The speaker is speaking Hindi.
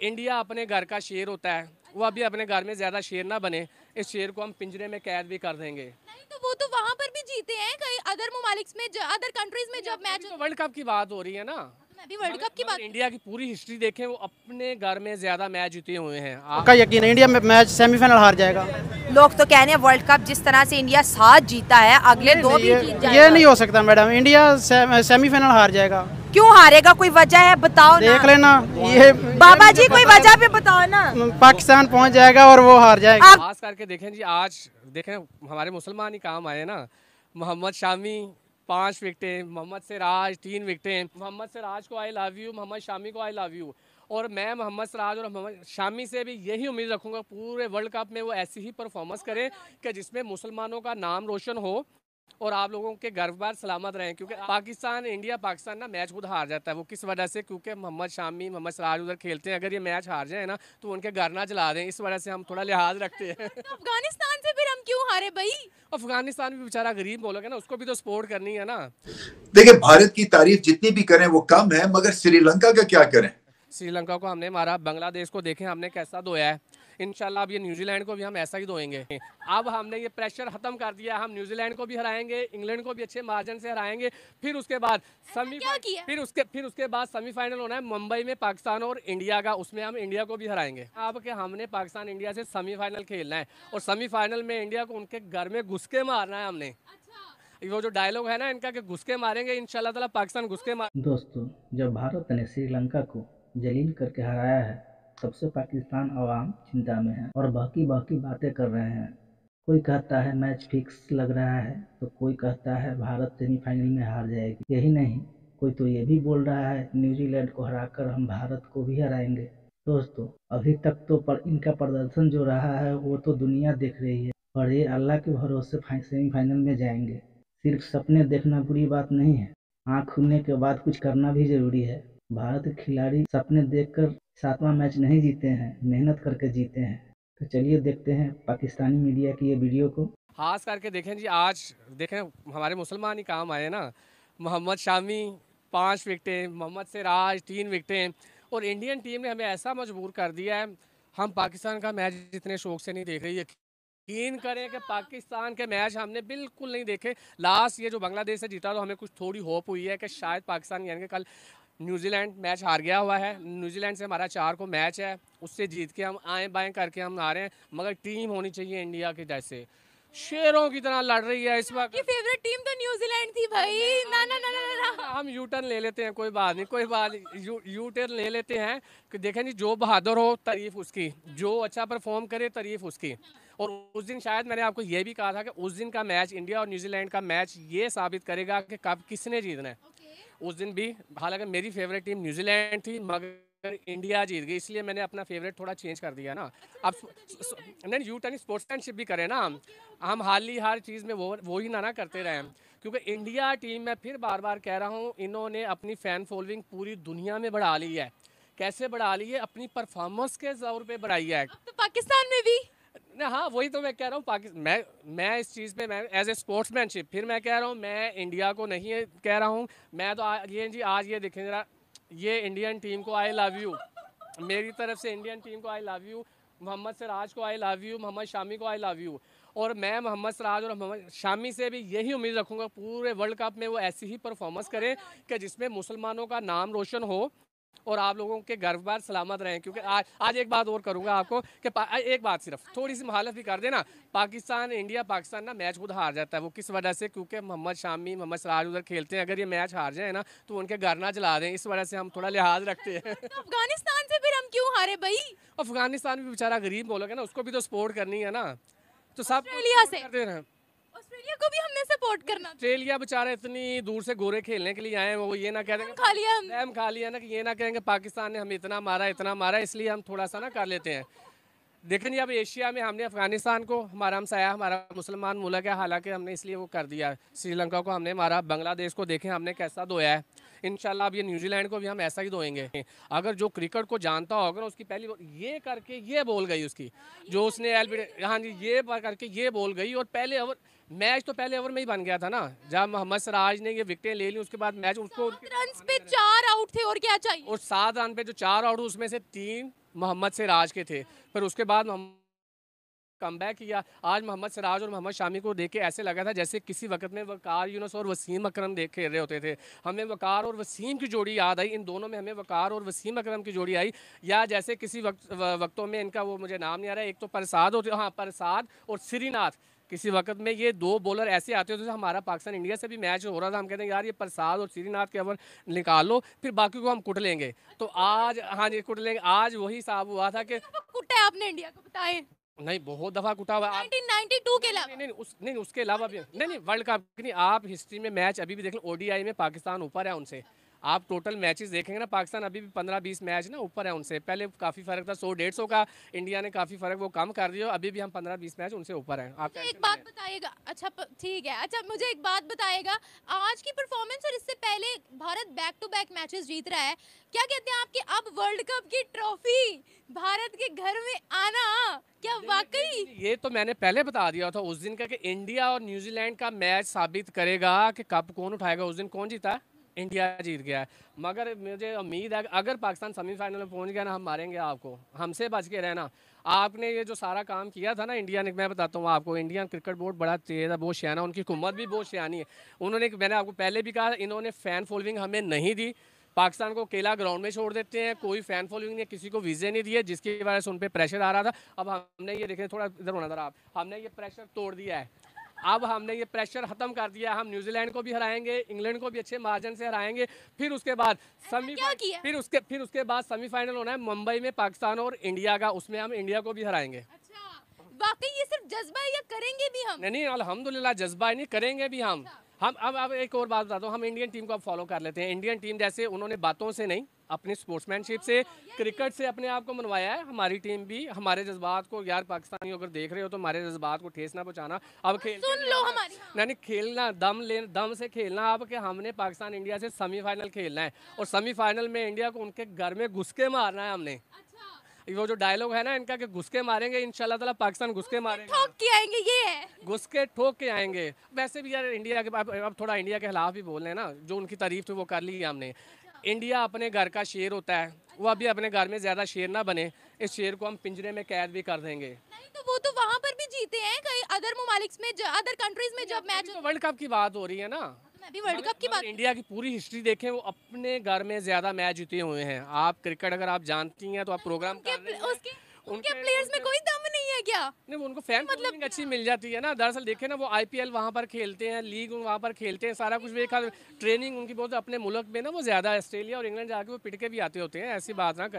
इंडिया अपने घर का शेर होता है वो अभी अपने घर में ज़्यादा शेर ना बने इस शेर को हम पिंजरे में कैद भी कर देंगे तो वो तो वहाँ पर भी जीते हैं कई अदर ममालिक्स में अदर कंट्रीज में जब मैच वर्ल्ड कप की बात हो रही है ना वर्ल्ड कप की बात इंडिया की पूरी हिस्ट्री देखें वो अपने घर में ज्यादा मैच जीते हुए हैं आपका यकीन है इंडिया में मैच सेमीफाइनल हार जाएगा लोग तो कह रहे हैं वर्ल्ड कप जिस तरह से इंडिया सात जीता है अगले दो भी जीत जाएगा ये नहीं हो सकता मैडम इंडिया सेमीफाइनल हार जाएगा क्यों हारेगा कोई वजह है बताओ देख ना। लेना ये बाबा जी कोई वजह भी बताओ ना पाकिस्तान पहुंच जाएगा और वो हार जाएगा आप... खास करके देखें जी आज देखें हमारे मुसलमान ही काम आए ना मोहम्मद शामी पांच विकटे मोहम्मद सिराज तीन विकटे मोहम्मद सिराज को I love you Mohammed Shami को आई लव यू और मैं मोहम्मद सराज और मोहम्मद शामी से भी यही उम्मीद रखूंगा पूरे वर्ल्ड कप में वो ऐसी ही परफॉर्मेंस करें कि जिसमें मुसलमानों का नाम रोशन हो और आप लोगों के बार सलामत रहे क्योंकि हाँ। पाकिस्तान इंडिया पाकिस्तान ना मैच खुद हार जाता है वो किस वजह से क्योंकि मोहम्मद शामी मोहम्मद सराज उधर खेलते हैं अगर ये मैच हार जाए ना तो उनके घर ना जला दें इस वजह से हम थोड़ा लिहाज रखते हैं तो अफगानिस्तान से फिर हम क्यों हारे भाई अफगानिस्तान भी बेचारा गरीब बोलोगे ना उसको भी तो सपोर्ट करनी है ना देखिये भारत की तारीफ जितनी भी करें वो कम है मगर श्रीलंका का क्या करें श्रीलंका को हमने मारा बांग्लादेश को देखें हमने कैसा धोया है इन अब ये न्यूजीलैंड को भी हम ऐसा ही धोएंगे अब हमने ये प्रेशर खत्म कर दिया हम न्यूजीलैंड को भी हराएंगे इंग्लैंड को भी अच्छे मार्जिन से हराएंगे फिर उसके बाद सेमीफाइनल फिर उसके फिर उसके बाद सेमीफाइनल होना है मुंबई में पाकिस्तान और इंडिया का उसमें हम इंडिया को भी हराएंगे अब के हमने पाकिस्तान इंडिया से सेमीफाइनल खेलना है और सेमीफाइनल में इंडिया को उनके घर में घुस के मारना है हमने अच्छा। वो जो डायलॉग है ना इनका कि घुसके मारेंगे इनशाला पाकिस्तान घुसके मार दोस्तों जब भारत ने श्रीलंका को जलील करके हराया है सबसे पाकिस्तान आवाम चिंता में है और बाकी बाकी बातें कर रहे हैं कोई कहता है मैच फिक्स लग रहा है तो कोई कहता है भारत सेमीफाइनल में हार जाएगी यही नहीं कोई तो ये भी बोल रहा है न्यूजीलैंड को हराकर हम भारत को भी हराएंगे दोस्तों अभी तक तो पर इनका प्रदर्शन जो रहा है वो तो दुनिया देख रही है और ये अल्लाह के भरोसे सेमीफाइनल में जाएंगे सिर्फ सपने देखना बुरी बात नहीं है आँख खुलने के बाद कुछ करना भी जरूरी है भारत के खिलाड़ी सपने देखकर सातवां मैच नहीं जीते हैं मेहनत करके जीते हैं तो चलिए देखते हैं पाकिस्तानी मीडिया की ये वीडियो को खास करके देखें जी आज देखें हमारे मुसलमान ही काम आए ना मोहम्मद शामी पाँच विकटें मोहम्मद सिराज तीन विकटें और इंडियन टीम ने हमें ऐसा मजबूर कर दिया है हम पाकिस्तान का मैच इतने शौक से नहीं देख रही यकीन करें कि पाकिस्तान के मैच हमने बिल्कुल नहीं देखे लास्ट ये जो बांग्लादेश से जीता तो हमें कुछ थोड़ी होप हुई है कि शायद पाकिस्तान यानी कि कल न्यूजीलैंड मैच हार गया हुआ है न्यूजीलैंड से हमारा चार को मैच है उससे जीत के हम आए बाएँ करके हम आ रहे हैं मगर टीम होनी चाहिए इंडिया के जैसे शेरों की तरह लड़ रही है इस वक्त की फेवरेट टीम तो न्यूजीलैंड थी भाई ना ना ना ना ना हम यू टर्न ले लेते हैं कोई बात नहीं कोई बात नहीं यू यू टर्न ले लेते हैं कि देखें जी जो बहादुर हो तारीफ उसकी जो अच्छा परफॉर्म करे तारीफ उसकी और उस दिन शायद मैंने आपको ये भी कहा था कि उस दिन का मैच इंडिया और न्यूजीलैंड का मैच ये साबित करेगा कि कब किसने जीतना है उस दिन भी हालांकि मेरी फेवरेट टीम न्यूजीलैंड थी मगर इंडिया जीत गई इसलिए मैंने अपना फेवरेट थोड़ा चेंज कर दिया ना अब नहीं यू टर्न स्पोर्ट्समैनशिप भी करें ना हम हाल ही हर चीज़ में वो वो ही ना ना करते रहें क्योंकि इंडिया टीम मैं फिर बार बार कह रहा हूँ इन्होंने अपनी फ़ैन फॉलोइंग पूरी दुनिया में बढ़ा ली है कैसे बढ़ा ली है अपनी परफॉर्मेंस के जोर पर बढ़ाई है तो पाकिस्तान में भी ना हाँ वही तो मैं कह रहा हूँ पाकिस्तान मैं मैं इस चीज़ पे मैं एज ए स्पोर्ट्समैनशिप फिर मैं कह रहा हूँ मैं इंडिया को नहीं कह रहा हूँ मैं तो आ, ये जी आज ये देखें जरा ये इंडियन टीम को आई लव यू मेरी तरफ से इंडियन टीम को I love you Mohammed Siraj को I love you Mohammed Shami को आई लव यू और मैं मोहम्मद सराज और मोहम्मद शामी से भी यही उम्मीद रखूँगा पूरे वर्ल्ड कप में वो ऐसी ही परफॉर्मेंस करें कि जिसमें मुसलमानों का नाम रोशन हो और आप लोगों के घर बार सलामत रहें क्योंकि आज आज एक बात और करूंगा आपको कि एक बात सिर्फ थोड़ी सी महालत भी कर देना पाकिस्तान इंडिया पाकिस्तान ना मैच खुद हार जाता है वो किस वजह से क्योंकि मोहम्मद शामी मोहम्मद सराज उधर खेलते हैं अगर ये मैच हार जाए ना तो उनके घर ना जला दें इस वजह से हम थोड़ा लिहाज रखते हैं तो अफगानिस्तान से फिर हम क्यों हारे भाई अफगानिस्तान भी बेचारा गरीब बोलोगे ना उसको भी तो सपोर्ट करनी है ना तो सब ऑस्ट्रेलिया को भी हमने सपोर्ट करना ऑस्ट्रेलिया बेचारे इतनी दूर से गोरे खेलने के लिए आए हैं वो ये ना कह देंगे खा लिया हम खा लिया ना कि ये ना कहेंगे पाकिस्तान ने हमें इतना मारा इतना मारा इसलिए हम थोड़ा सा ना कर लेते हैं देखें जी अब एशिया में हमने अफगानिस्तान को हमारा हमसाया हमारा मुसलमान मुलक है हालांकि हमने इसलिए वो कर दिया श्रीलंका को हमने मारा बांग्लादेश को देखें हमने कैसा धोया है इन अब ये न्यूजीलैंड को भी हम ऐसा ही धोएंगे अगर जो क्रिकेट को जानता होगा ना उसकी पहली ये करके ये बोल गई उसकी जो उसने एल हाँ जी ये करके ये बोल गई और पहले ओवर मैच तो पहले ओवर में ही बन गया था ना जब मोहम्मद सराज ने ये विकेटें ले ली उसके बाद मैच उसको रन पे चार आउट थे और क्या चाहिए और सात रन पे जो चार आउट उसमें से तीन मोहम्मद सराज के थे फिर उसके बाद मोहम्मद कम बैक किया आज मोहम्मद सराज और मोहम्मद शामी को देख के ऐसे लगा था जैसे किसी वक्त में वकार यूनस और वसीम अकरम देख खेल रहे होते थे हमें वकार और वसीम की जोड़ी याद आई इन दोनों में हमें वकार और वसीम अकरम की जोड़ी आई या जैसे किसी वक्त वक्तों में इनका वो मुझे नाम नहीं आ रहा एक तो प्रसाद होते हाँ परसाद और श्रीनाथ किसी वक्त में ये दो बॉलर ऐसे आते होते थे हमारा पाकिस्तान इंडिया से भी मैच हो रहा था हम कहते हैं यार ये प्रसाद और श्रीनाथ के अवर निकाल लो फिर बाकी को हम कुट लेंगे तो आज हाँ जी कुट लेंगे आज वही साहब हुआ था कि कुटा आपने इंडिया को बताएं नहीं बहुत दफा कुटा हुआ 1992 के नहीं नहीं उस नहीं उसके अलावा भी नहीं नहीं वर्ल्ड कप नहीं आप हिस्ट्री में मैच अभी भी देख लो ओडीआई में पाकिस्तान ऊपर है उनसे आप टोटल मैचेस देखेंगे ना पाकिस्तान अभी भी पंद्रह बीस मैच ना ऊपर है उनसे पहले काफ़ी फ़र्क था सौ डेढ़ सौ का इंडिया ने काफ़ी फ़र्क वो कम कर दिया अभी भी हम पंद्रह बीस मैच उनसे ऊपर हैं आप एक बात बताइएगा अच्छा ठीक है अच्छा मुझे एक बात बताइएगा आज की परफॉर्मेंस और इससे पहले Bharat back to back matches जीत रहा है क्या कहते हैं आपके अब वर्ल्ड कप की ट्रॉफी भारत के घर में आना क्या वाकई ये तो मैंने पहले बता दिया था उस दिन का कि इंडिया और न्यूजीलैंड का मैच साबित करेगा कि कप कौन उठाएगा उस दिन कौन जीता इंडिया जीत गया है मगर मुझे उम्मीद है अगर पाकिस्तान सेमीफाइनल में पहुंच गया ना हम मारेंगे आपको हमसे बच के रहना आपने ये जो सारा काम किया था ना इंडिया ने मैं बताता हूँ आपको इंडियन क्रिकेट बोर्ड बड़ा तेज है बहुत शयाना उनकी हुकूमत भी बहुत शयानी है उन्होंने मैंने आपको पहले भी कहा इन्होंने फ़ैन फॉलोइंग हमें नहीं दी पाकिस्तान को केला ग्राउंड में छोड़ देते हैं कोई फैन फॉलोइंग ने किसी को वीज़े नहीं दिए जिसकी वजह से उन पर प्रेशर आ रहा था अब हमने ये देखें थोड़ा इधर होना था आप हमने ये प्रेशर तोड़ दिया है अब हमने ये प्रेशर खत्म कर दिया हम न्यूजीलैंड को भी हराएंगे इंग्लैंड को भी अच्छे मार्जिन से हराएंगे फिर उसके बाद सेमीफाइनल फिर उसके फिर उसके बाद सेमीफाइनल होना है मुंबई में पाकिस्तान और इंडिया का उसमें हम इंडिया को भी हराएंगे अच्छा, वाकई ये सिर्फ जज्बा या करेंगे भी हम नहीं नहीं अलहमदुल्ला जज्बा नहीं करेंगे भी हम अच्छा। हम अब अब एक और बात बताता हूँ हम इंडियन टीम को अब फॉलो कर लेते हैं इंडियन टीम जैसे उन्होंने बातों से नहीं अपनी स्पोर्ट्समैनशिप से क्रिकेट से अपने आप को मनवाया है हमारी टीम भी हमारे जज्बात को यार पाकिस्तानी अगर देख रहे हो तो हमारे जज्बात को ठेस ना पहुँचाना अब हाँ, खेल सुन लो हमारी हाँ। नहीं नहीं खेलना दम ले दम से खेलना अब कि हमने पाकिस्तान इंडिया से सेमीफाइनल खेलना है और सेमीफाइनल में इंडिया को उनके घर में घुस के मारना है हमने वो जो डायलॉग है ना इनका कि घुसके मारेंगे इंशाल्लाह ताला पाकिस्तान घुसके मारेंगे ठोक के आएंगे ये है ठोक के आएंगे वैसे भी यार इंडिया के अब थोड़ा इंडिया के खिलाफ भी बोल रहे हैं ना जो उनकी तारीफ थी वो कर ली हमने इंडिया अच्छा। अपने घर का शेर होता है वो अभी अपने घर में ज़्यादा शेर ना बने इस शेर को हम पिंजरे में कैद भी कर देंगे तो वो तो वहाँ पर भी जीते हैं कई अदर में अदर कंट्रीज में जब मैच वर्ल्ड कप की बात हो रही है ना अभी वर्ल्ड कप की बात इंडिया की पूरी हिस्ट्री देखें वो अपने घर में ज्यादा मैच जीते हुए हैं आप क्रिकेट अगर आप जानती हैं तो आप प्रोग्राम उसके उनके प्लेयर्स में कोई दम नहीं है क्या नहीं उनको फैन मतलब अच्छी मिल जाती है ना दरअसल देखे ना वो एल वहाँ पर खेलते हैं लीग वहाँ पर खेलते हैं सारा कुछ देखा ट्रेनिंग उनकी बहुत अपने मुल्क में ना वो ज्यादा ऑस्ट्रेलिया और इंग्लैंड जाके वो पिटके भी आते होते हैं ऐसी बात ना